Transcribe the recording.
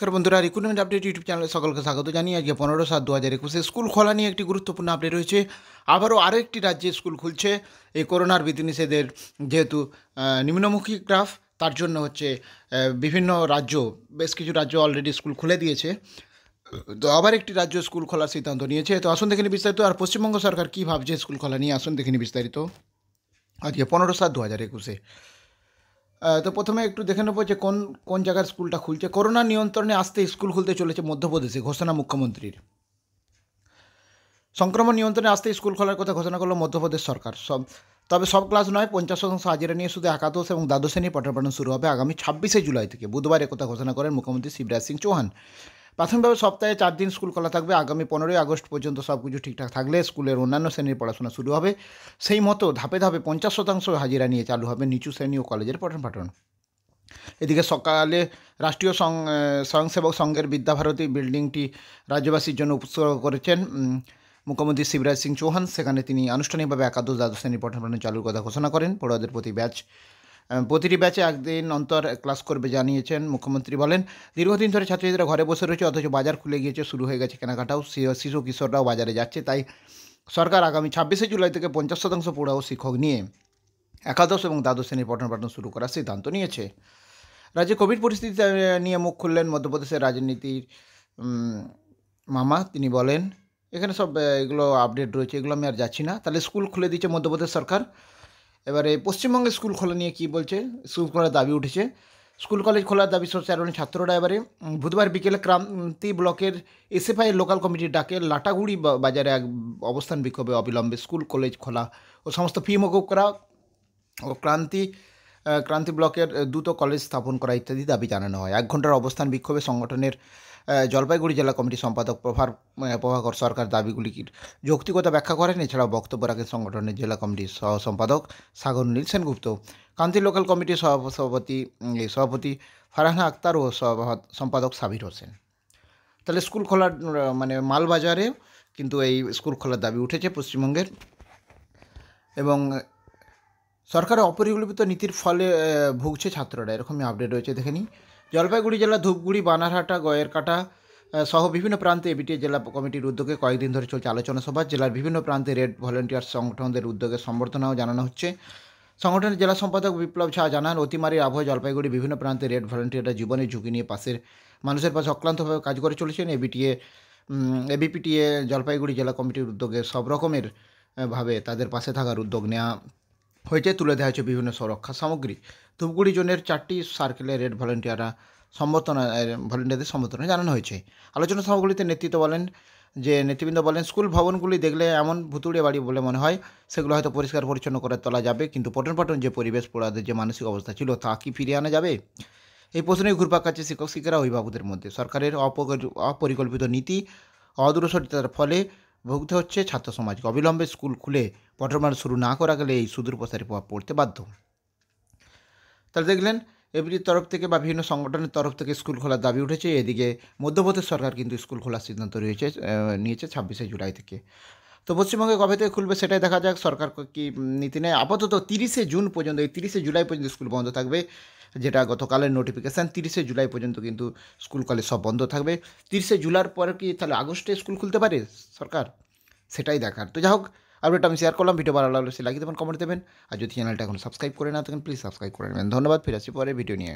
নমস্কার বন্ধুরা recruitment update YouTube চ্যানেলে সকলকে স্বাগত জানিয়ে আজকে পনেরো সাত দু হাজার একুশে স্কুল খোলা নিয়ে একটি গুরুত্বপূর্ণ আপডেট রয়েছে আবারও আরও একটি রাজ্যে স্কুল খুলছে এই করোনার বিধিনিষেধের যেহেতু নিম্নমুখী গ্রাফ তার জন্য হচ্ছে বিভিন্ন রাজ্য বেশ কিছু রাজ্য অলরেডি স্কুল খুলে দিয়েছে তো আবার একটি রাজ্য স্কুল খোলার সিদ্ধান্ত নিয়েছে তো আসুন দেখিনি বিস্তারিত আর পশ্চিমবঙ্গ সরকার কী ভাবছে স্কুল খোলা নিয়ে আসুন দেখিনি বিস্তারিত আজকে পনেরো সাত দু হাজার একুশে তো প্রথমে একটু দেখে নেবো যে কোন কোন জায়গার স্কুলটা খুলছে করোনা নিয়ন্ত্রণে আসতে স্কুল খুলতে চলেছে মধ্যপ্রদেশে ঘোষণা মুখ্যমন্ত্রীর সংক্রমণ নিয়ন্ত্রণে আসতে স্কুল খোলার কথা ঘোষণা করলো মধ্যপ্রদেশ সরকার সব তবে সব ক্লাস নয় পঞ্চাশ শতাংশ হাজিরা নিয়ে শুধু একাদশ এবং দ্বাদশ শ্রেণী পঠন শুরু হবে আগামী ছাব্বিশে জুলাই থেকে বুধবার একথা ঘোষণা করেন মুখ্যমন্ত্রী শিবরাজ সিং চৌহান প্রাথমিকভাবে সপ্তাহে চার দিন স্কুল খোলা থাকবে আগামী পনেরোই আগস্ট পর্যন্ত সব কিছু ঠিকঠাক থাকলে স্কুলের অন্যান্য শ্রেণীর পড়াশোনা শুরু হবে সেই মতো ধাপে ধাপে পঞ্চাশ শতাংশ হাজিরা নিয়ে চালু হবে নিচু শ্রেণী ও কলেজের পঠন পাঠন এদিকে সকালে রাষ্ট্রীয় স্বয়ংসেবক সংঘের বিদ্যাভারতী বিল্ডিংটি রাজ্যবাসীর জন্য উৎসর্গ করেছেন মুখ্যমন্ত্রী শিবরাজ সিং চৌহান সেখানে তিনি আনুষ্ঠানিকভাবে একাদশ দ্বাদশ শ্রেণীর পঠন পাঠন চালুর কথা ঘোষণা করেন পড়ুয়াদের প্রতি ব্যাচ প্রতিটি ব্যাচে একদিন অন্তর ক্লাস করবে জানিয়েছেন মুখ্যমন্ত্রী বলেন দীর্ঘদিন ধরে ছাত্রছাত্রীরা ঘরে বসে রয়েছে অথচ বাজার খুলে গিয়েছে শুরু হয়ে গেছে কেনাকাটাও শিশু কিশোররাও বাজারে যাচ্ছে তাই সরকার আগামী ছাব্বিশে জুলাই থেকে পঞ্চাশ শতাংশ পড়াও শিক্ষক নিয়ে একাদশ এবং দ্বাদশ শ্রেণীর পঠন পাঠন শুরু করার সিদ্ধান্ত নিয়েছে রাজ্যে কোভিড পরিস্থিতি নিয়ে মুখ খুললেন মধ্যপ্রদেশের রাজনীতির মামা তিনি বলেন এখানে সব এগুলো আপডেট রয়েছে এগুলো আমি আর যাচ্ছি না তাহলে স্কুল খুলে দিচ্ছে মধ্যপ্রদেশ সরকার এবারে পশ্চিমবঙ্গে স্কুল খোলা নিয়ে কি বলছে স্কুল খোলার দাবি উঠেছে স্কুল কলেজ খোলার দাবি সব আন্দোলনের ছাত্ররা এবারে বুধবার বিকেলে ক্রান্তি ব্লকের এসএফআই লোকাল কমিটির ডাকে লাটাগুড়ি বাজারে এক অবস্থান বিক্ষোভে অবিলম্বে স্কুল কলেজ খোলা ও সমস্ত ফি মকুব করা ও ক্রান্তি ক্রান্তি ব্লকের দ্রুত কলেজ স্থাপন করা ইত্যাদি দাবি জানানো হয় এক ঘন্টার অবস্থান বিক্ষোভে সংগঠনের জলপাইগুড়ি জেলা কমিটির সম্পাদক প্রভার প্রভাকর সরকার দাবিগুলির যৌক্তিকতা ব্যাখ্যা করেন এছাড়াও বক্তব্য রাখেন সংগঠনের জেলা কমিটির সহ সম্পাদক সাগর নীল সেনগুপ্ত কান্তি লোকাল কমিটির সভাপতি সভাপতি ফারহানা আক্তার ও সম্পাদক সাবির হোসেন তাহলে স্কুল খোলার মানে মালবাজারে কিন্তু এই স্কুল খোলার দাবি উঠেছে পশ্চিমবঙ্গের এবং সরকারের অপরিকল্পিত নীতির ফলে ভুগছে ছাত্ররা এরকমই আপডেট রয়েছে দেখে নিই জলপাইগুড়ি জেলা ধূপগুড়ি বানারহাটা গয়েরকাটা সহ বিভিন্ন প্রান্তে এবিটি জেলা কমিটির উদ্যোগে কয়েকদিন ধরে চলছে আলোচনা সভা জেলার বিভিন্ন প্রান্তে রেড ভলেন্টিয়ার সংগঠনদের উদ্যোগে সম্বর্ধনাও জানানো হচ্ছে সংগঠনের জেলা সম্পাদক বিপ্লব ঝা জানান অতিমারির আবহাওয়া জলপাইগুড়ি বিভিন্ন প্রান্তে রেড ভলেন্টিয়াররা জীবনের ঝুঁকি নিয়ে পাশের মানুষের পাশে অক্লান্তভাবে কাজ করে চলেছেন এবিটিএ এবিপিটিএ জলপাইগুড়ি জেলা কমিটির উদ্যোগে সব রকমের ভাবে তাদের পাশে থাকার উদ্যোগ নেওয়া হয়েছে তুলে দেওয়া হয়েছে বিভিন্ন সুরক্ষা সামগ্রী ধূপগুড়ি জোনের চারটি সার্কেলে রেড ভলেন্টিয়াররা সম্বর্ধনা ভলেন্টিয়ারদের সম্বর্ধনা জানানো হয়েছে আলোচনা সভাগুলিতে নেতৃত্ব বলেন যে নেতৃবৃন্দ বলেন স্কুল ভবনগুলি দেখলে এমন ভুতুড়ে বাড়ি বলে মনে হয় সেগুলো হয়তো পরিষ্কার পরিচ্ছন্ন করে তোলা যাবে কিন্তু পঠন পাঠন যে পরিবেশ পড়াদের যে মানসিক অবস্থা ছিল তা কি ফিরিয়ে আনা যাবে এই প্রশ্নে ঘুরপাক কাছে শিক্ষক শিক্ষিকারা অভিভাবকদের মধ্যে সরকারের অপরিকল্পিত নীতি অদূরসরিতার ফলে ভুগতে হচ্ছে ছাত্র সমাজকে অবিলম্বে স্কুল খুলে পঠ্যপাঠ শুরু না করা গেলে এই সুদূর প্রসারে প্রভাব পড়তে বাধ্য তাহলে দেখলেন এবিটির তরফ থেকে বা বিভিন্ন সংগঠনের তরফ থেকে স্কুল খোলার দাবি উঠেছে এদিকে মধ্যপ্রদেশ সরকার কিন্তু স্কুল খোলার সিদ্ধান্ত রয়েছে নিয়েছে ছাব্বিশে জুলাই থেকে তো পশ্চিমবঙ্গে কবে থেকে খুলবে সেটাই দেখা যাক সরকার কি নীতি নেয় আপাতত তিরিশে জুন পর্যন্ত এই তিরিশে জুলাই পর্যন্ত স্কুল বন্ধ থাকবে যেটা গতকালের নোটিফিকেশান তিরিশে জুলাই পর্যন্ত কিন্তু স্কুল কলেজ সব বন্ধ থাকবে তিরিশে জুলাইয়ের পরে কি তাহলে আগস্টে স্কুল খুলতে পারে সরকার সেটাই দেখার তো যাই হোক আপডেট আমি শেয়ার করলাম ভিডিও ভালো লাগলো সে লাগিয়ে দেবেন কমেন্ট দেবেন আর যদি চ্যানেলটা এখন সাবস্ক্রাইব করে না থাকেন প্লিজ সাবস্ক্রাইব করে নেবেন ধন্যবাদ ফিরে আসি পরে ভিডিও নিয়ে